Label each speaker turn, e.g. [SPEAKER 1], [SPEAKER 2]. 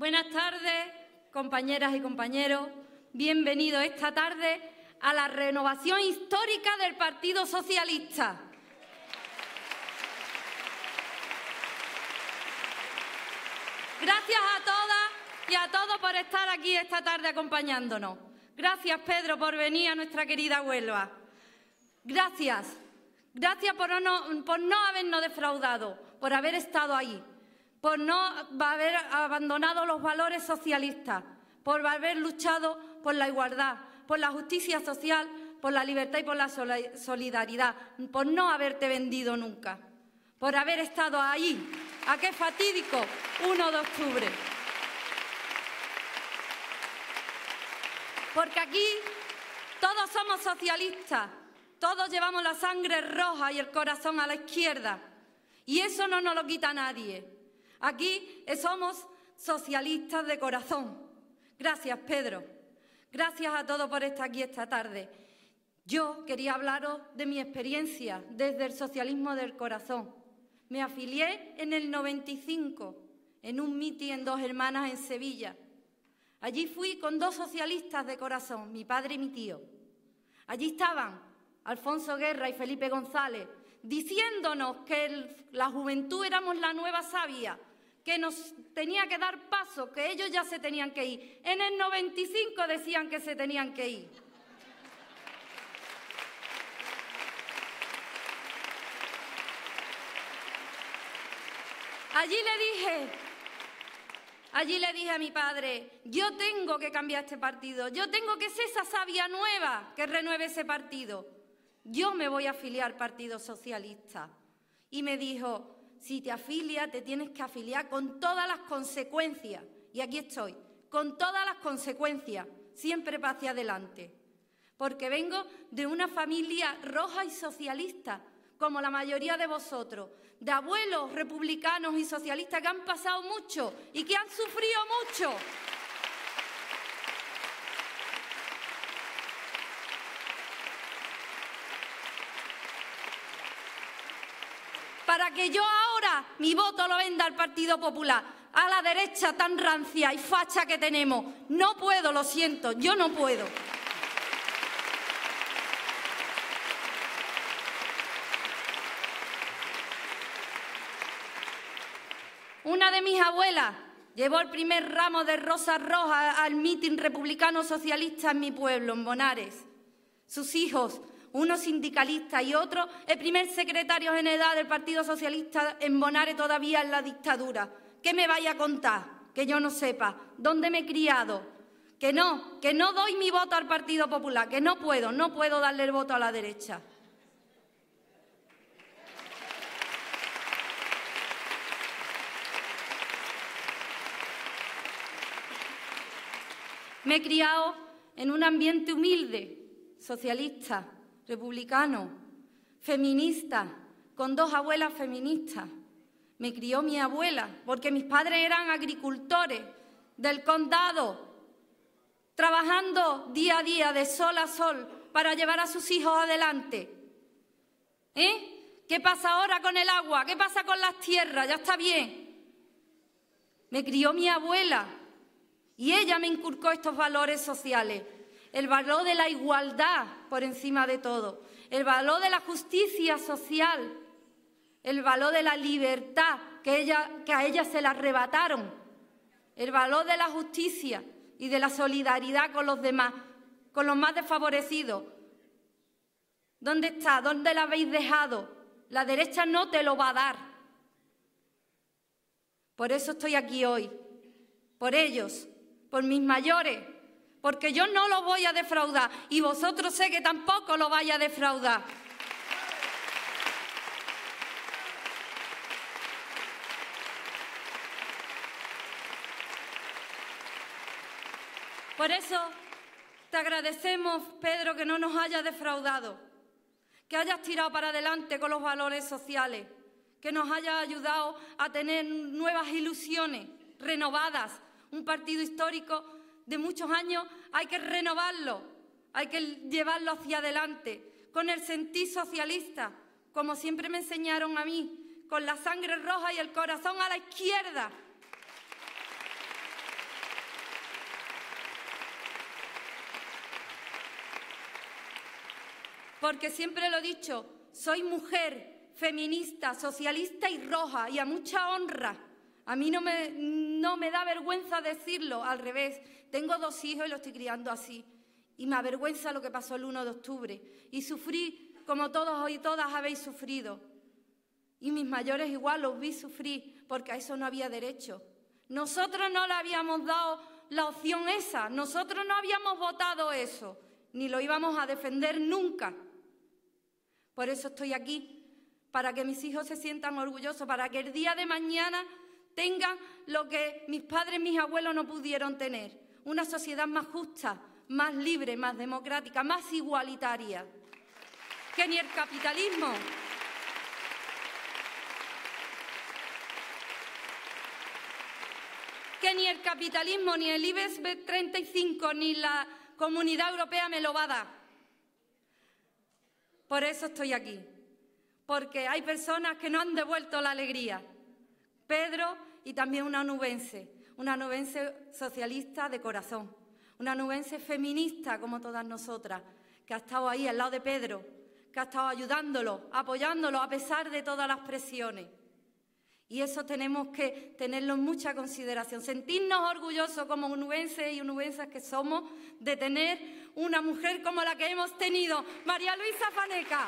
[SPEAKER 1] Buenas tardes, compañeras y compañeros. Bienvenidos esta tarde a la renovación histórica del Partido Socialista. Gracias a todas y a todos por estar aquí esta tarde acompañándonos. Gracias, Pedro, por venir a nuestra querida Huelva. Gracias. Gracias por no, por no habernos defraudado, por haber estado ahí, por no haber abandonado los valores socialistas, por haber luchado por la igualdad, por la justicia social, por la libertad y por la solidaridad, por no haberte vendido nunca, por haber estado ahí, aquel fatídico 1 de octubre. Porque aquí todos somos socialistas, todos llevamos la sangre roja y el corazón a la izquierda, y eso no nos lo quita nadie. Aquí eh, somos socialistas de corazón. Gracias, Pedro. Gracias a todos por estar aquí esta tarde. Yo quería hablaros de mi experiencia desde el socialismo del corazón. Me afilié en el 95 en un mitin en Dos Hermanas en Sevilla. Allí fui con dos socialistas de corazón, mi padre y mi tío. Allí estaban Alfonso Guerra y Felipe González diciéndonos que la juventud éramos la nueva sabia que nos tenía que dar paso, que ellos ya se tenían que ir. En el 95 decían que se tenían que ir. Allí le dije, allí le dije a mi padre, yo tengo que cambiar este partido, yo tengo que ser esa sabia nueva que renueve ese partido. Yo me voy a afiliar al Partido Socialista. Y me dijo, si te afilia, te tienes que afiliar con todas las consecuencias. Y aquí estoy, con todas las consecuencias, siempre para hacia adelante. Porque vengo de una familia roja y socialista, como la mayoría de vosotros, de abuelos republicanos y socialistas que han pasado mucho y que han sufrido mucho. para que yo ahora mi voto lo venda al Partido Popular, a la derecha tan rancia y facha que tenemos. No puedo, lo siento, yo no puedo. Una de mis abuelas llevó el primer ramo de rosas rojas al mitin republicano socialista en mi pueblo, en Bonares. Sus hijos uno sindicalista y otro el primer secretario general del Partido Socialista en Bonare todavía en la dictadura. ¿Qué me vaya a contar? Que yo no sepa. ¿Dónde me he criado? Que no, que no doy mi voto al Partido Popular, que no puedo, no puedo darle el voto a la derecha. Me he criado en un ambiente humilde, socialista, republicano, feminista, con dos abuelas feministas. Me crió mi abuela porque mis padres eran agricultores del condado, trabajando día a día, de sol a sol, para llevar a sus hijos adelante. ¿Eh? ¿Qué pasa ahora con el agua? ¿Qué pasa con las tierras? Ya está bien. Me crió mi abuela y ella me inculcó estos valores sociales el valor de la igualdad por encima de todo, el valor de la justicia social, el valor de la libertad que, a ella se la arrebataron, el valor de la justicia y de la solidaridad con los demás, con los más desfavorecidos. ¿Dónde está? ¿Dónde la habéis dejado? La derecha no te lo va a dar. Por eso estoy aquí hoy, por ellos, por mis mayores, porque yo no lo voy a defraudar y vosotros sé que tampoco lo vaya a defraudar. Por eso te agradecemos, Pedro, que no nos hayas defraudado, que hayas tirado para adelante con los valores sociales, que nos hayas ayudado a tener nuevas ilusiones renovadas, un partido histórico de muchos años, hay que renovarlo, hay que llevarlo hacia adelante, con el sentir socialista, como siempre me enseñaron a mí, con la sangre roja y el corazón a la izquierda. Porque siempre lo he dicho, soy mujer, feminista, socialista y roja, y a mucha honra. A mí no me, me da vergüenza decirlo, al revés. Tengo dos hijos y los estoy criando así. Y me avergüenza lo que pasó el 1 de octubre. Y sufrí como todos hoy todas habéis sufrido. Y mis mayores igual los vi sufrir porque a eso no había derecho. Nosotros no le habíamos dado la opción esa. Nosotros no habíamos votado eso, ni lo íbamos a defender nunca. Por eso estoy aquí, para que mis hijos se sientan orgullosos, para que el día de mañana tengan lo que mis padres, y mis abuelos no pudieron tener. Una sociedad más justa, más libre, más democrática, más igualitaria. Que ni el capitalismo que ni el capitalismo, ni el IBEX 35, ni la comunidad europea me lo va a dar. Por eso estoy aquí, porque hay personas que no han devuelto la alegría, Pedro y también una nubense, una nubense socialista de corazón, una nubense feminista como todas nosotras, que ha estado ahí al lado de Pedro, que ha estado ayudándolo, apoyándolo a pesar de todas las presiones. Y eso tenemos que tenerlo en mucha consideración, sentirnos orgullosos como unubenses y unubensas que somos de tener una mujer como la que hemos tenido, María Luisa Faneca.